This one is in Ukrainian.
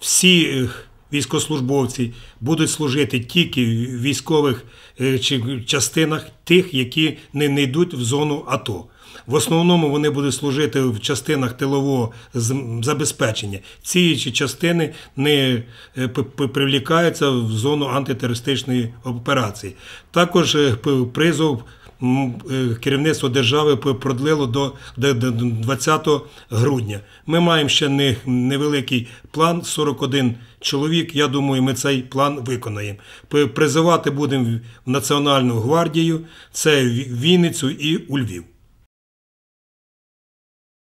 всі е, військослужбовці будуть служити тільки в військових е, частинах тих, які не, не йдуть в зону АТО. В основному вони будуть служити в частинах тилового забезпечення. Ці частини не е, привлікаються в зону антитерористичної операції. Також призов Е, керівництво держави продлило до 20 грудня. Ми маємо ще невеликий план 41 чоловік. Я думаю, ми цей план виконаємо. Призивати будемо в Національну гвардію, це Вінницю і у Львів.